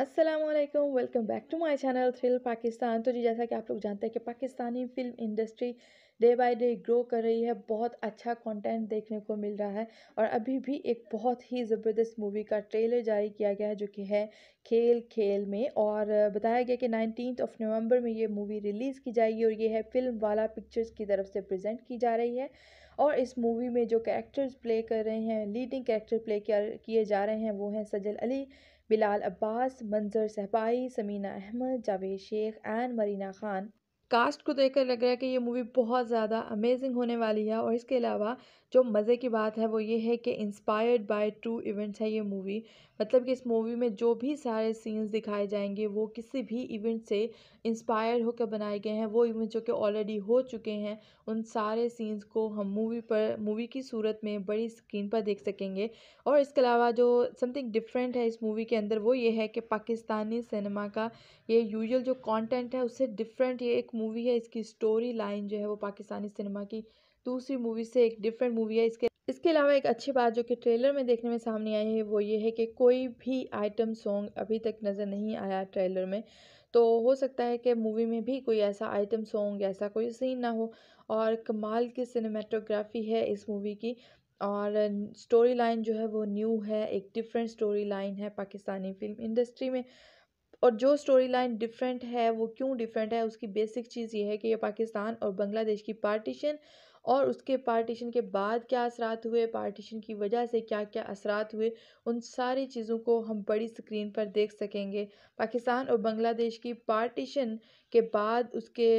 Aslam welcome back to my channel thrill Pakistan तो जी जैसा कि आप लोग जानते हैं कि Pakistani film industry day by day grow कर रही है बहुत अच्छा कंटेंट देखने को मिल रहा है और अभी भी एक बहुत ही ज़बरदस्त मूवी का ट्रेलर जारी किया गया है जो कि है खेल खेल में और बताया गया कि नाइनटीन ऑफ नवंबर में ये मूवी रिलीज़ की जाएगी और ये है फिल्म वाला पिक्चर्स की तरफ से प्रजेंट की जा रही है और इस मूवी में जो कैरेक्टर्स प्ले कर रहे हैं लीडिंग कैरेक्टर प्ले किए जा रहे हैं वो हैं सजल अली बिलाल अब्बास मंजर सहपाई समीना अहमद जावेद शेख एंड मरीना खान कास्ट को देखकर लग रहा है कि ये मूवी बहुत ज़्यादा अमेजिंग होने वाली है और इसके अलावा जो मज़े की बात है वो ये है कि इंस्पायर्ड बाय ट्रू इवेंट्स है ये मूवी मतलब कि इस मूवी में जो भी सारे सीन्स दिखाए जाएंगे वो किसी भी इवेंट से इंस्पायर होकर बनाए गए हैं वो इवेंट जो कि ऑलरेडी हो चुके हैं उन सारे सीन्स को हम मूवी पर मूवी की सूरत में बड़ी स्क्रीन पर देख सकेंगे और इसके अलावा जो समथिंग डिफरेंट है इस मूवी के अंदर वो ये है कि पाकिस्तानी सिनेमा का ये यूजल जो कॉन्टेंट है उससे डिफरेंट ये एक मूवी है इसकी स्टोरी लाइन जो है वो पाकिस्तानी सिनेमा की दूसरी मूवी से एक डिफरेंट मूवी है इसके इसके अलावा एक अच्छी बात जो कि ट्रेलर में देखने में सामने आई है वो ये है कि कोई भी आइटम सॉन्ग अभी तक नज़र नहीं आया ट्रेलर में तो हो सकता है कि मूवी में भी कोई ऐसा आइटम सॉन्ग ऐसा कोई सीन ना हो और कमाल की सिनेमाटोग्राफी है इस मूवी की और स्टोरी लाइन जो है वो न्यू है एक डिफरेंट स्टोरी लाइन है पाकिस्तानी फिल्म इंडस्ट्री में और जो स्टोरी लाइन डिफरेंट है वो क्यों डिफरेंट है उसकी बेसिक चीज़ ये है कि ये पाकिस्तान और बांग्लादेश की पार्टीशन और उसके पार्टीशन के बाद क्या असरात हुए पार्टीशन की वजह से क्या क्या असरात हुए उन सारी चीज़ों को हम बड़ी स्क्रीन पर देख सकेंगे पाकिस्तान और बांग्लादेश की पार्टीशन के बाद उसके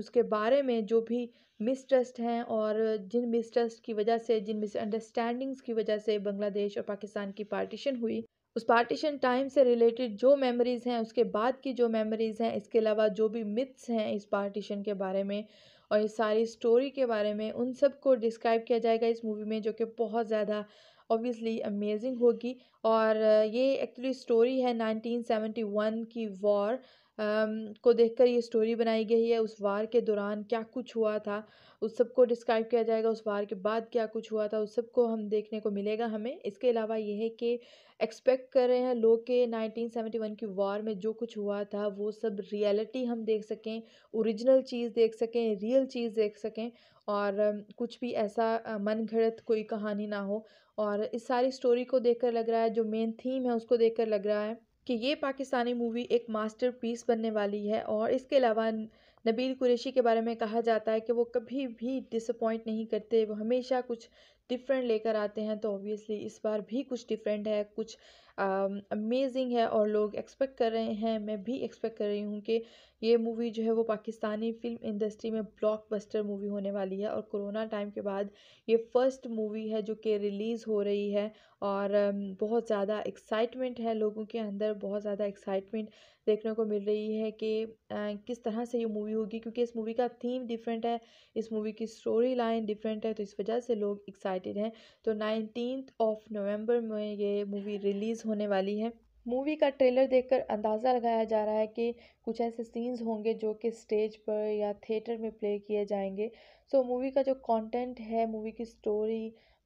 उसके बारे में जो भी मिसट्रस्ट हैं और जिन मिसट्रस्ट की वजह से जिन मिसअंडरस्टैंडिंग्स की वजह से बांग्लादेश और पाकिस्तान की पार्टीशन हुई उस पार्टीशन टाइम से रिलेटेड जो मेमोरीज़ हैं उसके बाद की जो मेमोरीज़ हैं इसके अलावा जो भी मिथ्स हैं इस पार्टीशन के बारे में और इस सारी स्टोरी के बारे में उन सब को डिस्क्राइब किया जाएगा इस मूवी में जो कि बहुत ज़्यादा ऑब्वियसली अमेजिंग होगी और ये एक्चुअली स्टोरी है 1971 की वॉर को देखकर ये स्टोरी बनाई गई है उस वार के दौरान क्या कुछ हुआ था उस सब को डिस्क्राइब किया जाएगा उस वार के बाद क्या कुछ हुआ था उस सब को हम देखने को मिलेगा हमें इसके अलावा यह है कि एक्सपेक्ट कर रहे हैं लोग के 1971 की वार में जो कुछ हुआ था वो सब रियलिटी हम देख सकें ओरिजिनल चीज़ देख सकें रियल रियल चीज़ देख सकें और कुछ भी ऐसा मन घड़त कोई कहानी ना हो और इस सारी स्टोरी को देखकर लग रहा है जो मेन थीम है उसको देखकर लग रहा है कि ये पाकिस्तानी मूवी एक मास्टरपीस बनने वाली है और इसके अलावा नबील कुरैशी के बारे में कहा जाता है कि वो कभी भी डिसअपॉइंट नहीं करते वो हमेशा कुछ डिफरेंट लेकर आते हैं तो ऑब्वियसली इस बार भी कुछ डिफरेंट है कुछ अमेजिंग um, है और लोग एक्सपेक्ट कर रहे हैं मैं भी एक्सपेक्ट कर रही हूँ कि ये मूवी जो है वो पाकिस्तानी फ़िल्म इंडस्ट्री में ब्लॉकबस्टर मूवी होने वाली है और कोरोना टाइम के बाद ये फ़र्स्ट मूवी है जो कि रिलीज़ हो रही है और um, बहुत ज़्यादा एक्साइटमेंट है लोगों के अंदर बहुत ज़्यादा एक्साइटमेंट देखने को मिल रही है कि किस तरह से ये मूवी होगी क्योंकि इस मूवी का थीम डिफरेंट है इस मूवी की स्टोरी लाइन डिफरेंट है तो इस वजह से लोग एक्साइटेड हैं तो नाइनटीन ऑफ नवम्बर में ये मूवी रिलीज़ होने वाली है मूवी का ट्रेलर देखकर अंदाज़ा लगाया जा रहा है कि कुछ ऐसे सीन्स होंगे जो कि स्टेज पर या थिएटर में प्ले किए जाएंगे सो मूवी का जो कंटेंट है मूवी की स्टोरी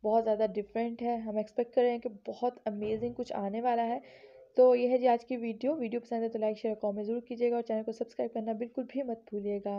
बहुत ज़्यादा डिफरेंट है हम एक्सपेक्ट कर रहे हैं कि बहुत अमेजिंग कुछ आने वाला है तो यह है जी आज की वीडियो वीडियो पसंद है तो लाइक शेयर कॉमेंट जरूर कीजिएगा और चैनल को सब्सक्राइब करना बिल्कुल भी मत भूलिएगा